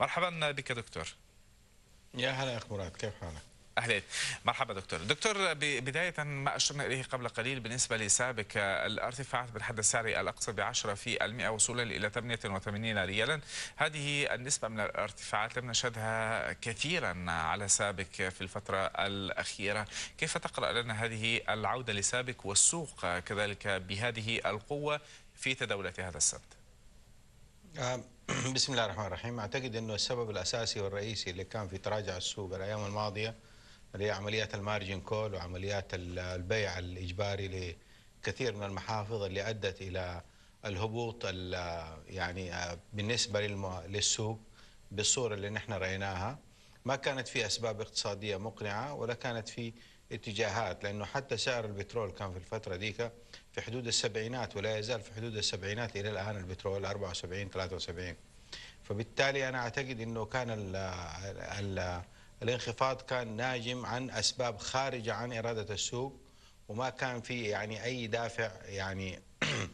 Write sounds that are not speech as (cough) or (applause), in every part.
مرحبا بك دكتور يا هلا يا اخ مراد كيف حالك اهلا مرحبا دكتور دكتور بدايه ما اشرنا اليه قبل قليل بالنسبه لسابق آه، الارتفاعات بالحد السعري الاقصى ب 10% وصولا الى 88 ريالا هذه النسبه من الارتفاعات لم نشهدها كثيرا على سابق في الفتره الاخيره كيف تقرا لنا هذه العوده لسابق والسوق كذلك بهذه القوه في تداولات هذا السبت آه، (clears throat) بسم الله الرحمن الرحيم اعتقد انه السبب الاساسي والرئيسي اللي كان في تراجع السوق الايام الماضيه اللي هي عمليات المارجن كول وعمليات البيع الاجباري لكثير من المحافظ اللي ادت الى الهبوط يعني آه، بالنسبه للسوق بالصوره اللي نحن رايناها ما كانت في اسباب اقتصاديه مقنعه ولا كانت في اتجاهات لأنه حتى سعر البترول كان في الفترة ديك في حدود السبعينات ولا يزال في حدود السبعينات إلى الآن البترول 74 73 فبالتالي أنا أعتقد أنه كان الـ الـ الانخفاض كان ناجم عن أسباب خارجة عن إرادة السوق وما كان في يعني أي دافع يعني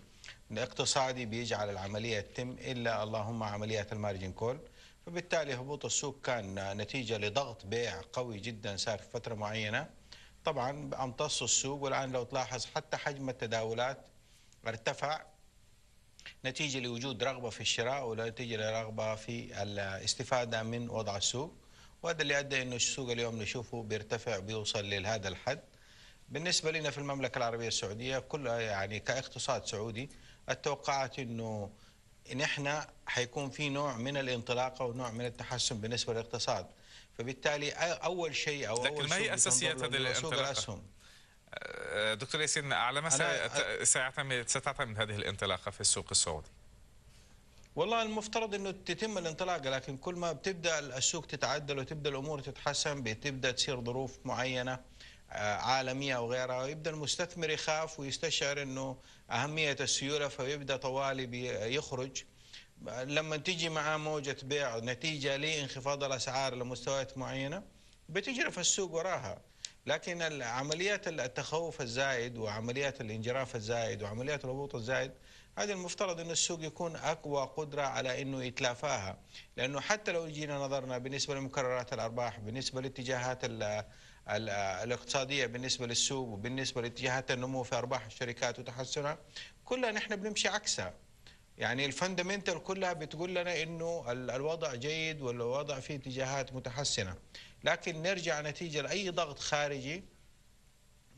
(clears throat) اقتصادي بيجعل العملية تتم إلا اللهم عمليات المارجن كول فبالتالي هبوط السوق كان نتيجة لضغط بيع قوي جدا صار في فترة معينة طبعا امتص السوق والان لو تلاحظ حتى حجم التداولات ارتفع نتيجه لوجود رغبه في الشراء ونتيجه لرغبه في الاستفاده من وضع السوق وهذا اللي ادى انه السوق اليوم نشوفه بيرتفع بيوصل لهذا الحد بالنسبه لنا في المملكه العربيه السعوديه كل يعني كاقتصاد سعودي التوقعات انه نحن حيكون في نوع من الانطلاقه ونوع من التحسن بالنسبه للاقتصاد فبالتالي اول شيء او لكن أول ما هي اساسيات هذه الانطلاقه؟ آه، دكتور ياسين على ما سيعتمد ستعتمد هذه الانطلاقه في السوق السعودي؟ والله المفترض انه تتم الانطلاقه لكن كل ما بتبدا السوق تتعدل وتبدا الامور تتحسن بتبدا تصير ظروف معينه آه، عالميه وغيرها ويبدا المستثمر يخاف ويستشعر انه اهميه السيوله فيبدا طوالي بيخرج لما تيجي معاه موجة بيع نتيجة لانخفاض الأسعار لمستويات معينة بتجرف السوق وراها لكن عمليات التخوف الزايد وعمليات الانجراف الزايد وعمليات الهبوط الزايد هذه المفترض أن السوق يكون أقوى قدرة على أنه يتلافاها لأنه حتى لو جينا نظرنا بالنسبة لمكررات الأرباح بالنسبة لاتجاهات الاقتصادية بالنسبة للسوق وبالنسبة لاتجاهات النمو في أرباح الشركات وتحسنها كلها نحن بنمشي عكسها يعني الفندمنتال كلها بتقول لنا انه الوضع جيد والوضع فيه اتجاهات متحسنه لكن نرجع نتيجه لاي ضغط خارجي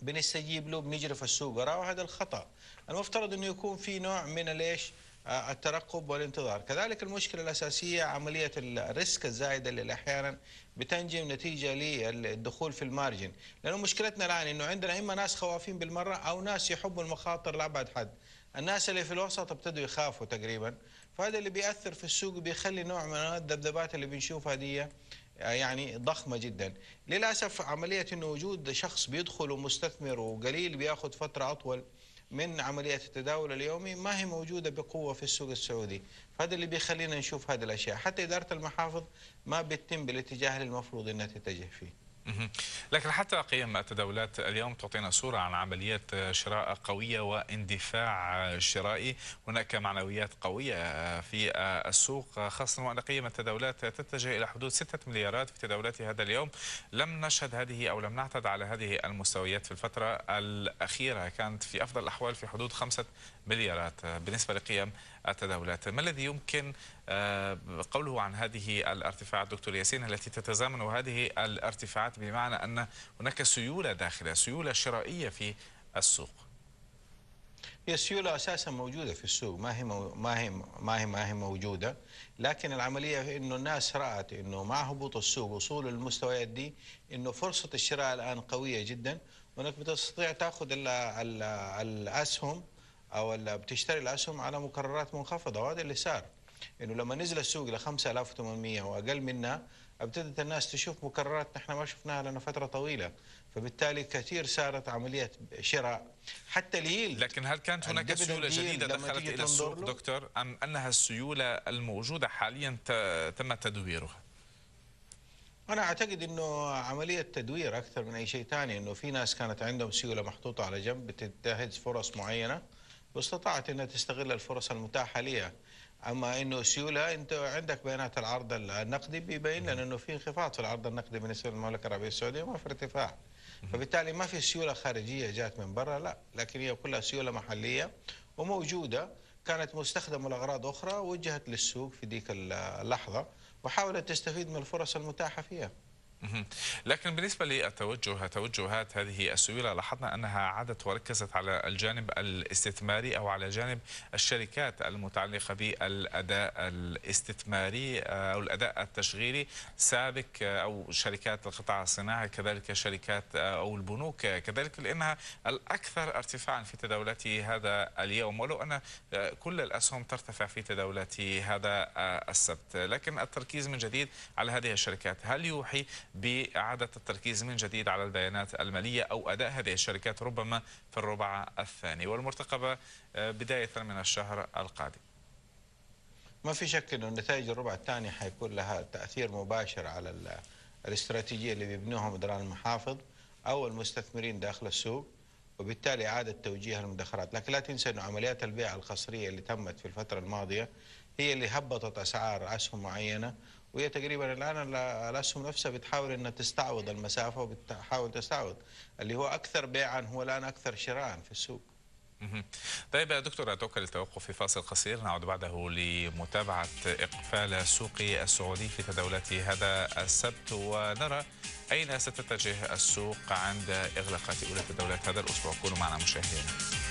بنستجيب له بنجرف السوق وراه وهذا الخطا المفترض انه يكون في نوع من الايش آه، الترقب والانتظار كذلك المشكلة الأساسية عملية الريسك الزائدة اللي أحيانا بتنجم نتيجة للدخول في المارجن لأنه مشكلتنا الآن أنه عندنا إما ناس خوافين بالمرة أو ناس يحبوا المخاطر لأبعد حد الناس اللي في الوسط ابتدوا يخافوا تقريبا فهذا اللي بيأثر في السوق بيخلي نوع من الذبذبات اللي بنشوفها دي آه، يعني ضخمة جدا للأسف عملية أنه وجود شخص بيدخل ومستثمر وقليل بياخذ فترة أطول من عملية التداول اليومي ما هي موجودة بقوة في السوق السعودي هذا اللي بيخلينا نشوف هذه الأشياء حتى إدارة المحافظ ما بتتم بالاتجاه اللي المفروض أنها تتجه فيه لكن حتى قيم التداولات اليوم تعطينا صورة عن عمليات شراء قوية واندفاع شرائي هناك معنويات قوية في السوق خاصة وأن قيم التداولات تتجه إلى حدود 6 مليارات في تداولات هذا اليوم لم نشهد هذه أو لم نعتد على هذه المستويات في الفترة الأخيرة كانت في أفضل الأحوال في حدود 5 مليارات بالنسبة لقيم التداولات ما الذي يمكن آه، قوله عن هذه الارتفاعات دكتور ياسين التي تتزامن وهذه الارتفاعات الصناعة بمعنى أن هناك سيولة داخلة سيولة شرائية في السوق هي السيولة أساسا موجودة في السوق ما هي ما هي ما هي ما هي موجودة لكن العملية في إنه الناس رأت إنه مع هبوط السوق وصول المستويات دي إنه فرصة الشراء الآن قوية جدا وإنك بتستطيع تأخذ الـ الـ الأسهم أو بتشتري الأسهم على مكررات منخفضة وهذا اللي صار إنه لما نزل السوق ل 5800 وأقل منها ابتدت الناس تشوف مكررات نحن ما شفناها لنا فتره طويله فبالتالي كثير صارت عمليه شراء حتى ليل لكن هل كانت هناك سيوله جديده دخلت الى السوق دكتور ام انها السيوله الموجوده حاليا تم تدويرها؟ أنا أعتقد أنه عملية تدوير أكثر من أي شيء ثاني أنه في ناس كانت عندهم سيولة محطوطة على جنب بتنتهز فرص معينة واستطاعت أنها تستغل الفرص المتاحة لها اما انه سيوله انت عندك بيانات العرض النقدي بيبين لنا انه في انخفاض في العرض النقدي بالنسبه للمملكه العربيه السعوديه وما في ارتفاع فبالتالي ما في سيوله خارجيه جات من برا لا لكن هي كلها سيوله محليه وموجوده كانت مستخدمه لاغراض اخرى وجهت للسوق في ذيك اللحظه وحاولت تستفيد من الفرص المتاحه فيها لكن بالنسبة للتوجه توجهات هذه السيولة لاحظنا أنها عادت وركزت على الجانب الاستثماري أو على جانب الشركات المتعلقة بالأداء الاستثماري أو الأداء التشغيلي سابق أو شركات القطاع الصناعي كذلك شركات أو البنوك كذلك لأنها الأكثر ارتفاعا في تداولات هذا اليوم ولو أن كل الأسهم ترتفع في تداولات هذا السبت لكن التركيز من جديد على هذه الشركات هل يوحي بإعادة التركيز من جديد على البيانات المالية أو أداء هذه الشركات ربما في الربع الثاني والمرتقبة آه، بداية من الشهر القادم ما في شك أنه نتائج الربع الثاني حيكون لها تأثير مباشر على الاستراتيجية اللي بيبنوها مدراء المحافظ أو المستثمرين داخل السوق وبالتالي إعادة توجيه المدخرات لكن لا تنسى أن عمليات البيع القصرية اللي تمت في الفترة الماضية هي اللي هبطت أسعار أسهم معينة وهي تقريبا الان الاسهم نفسها بتحاول انها تستعوض المسافه وبتحاول تستعوض اللي هو اكثر بيعا هو الان اكثر شراء في السوق. طيب يا دكتور اتوقع التوقف في فاصل قصير نعود بعده لمتابعه اقفال السوق السعودي في تداولات هذا السبت ونرى اين ستتجه السوق عند اغلاقات اولى تداولات هذا الاسبوع كونوا معنا مشاهدينا.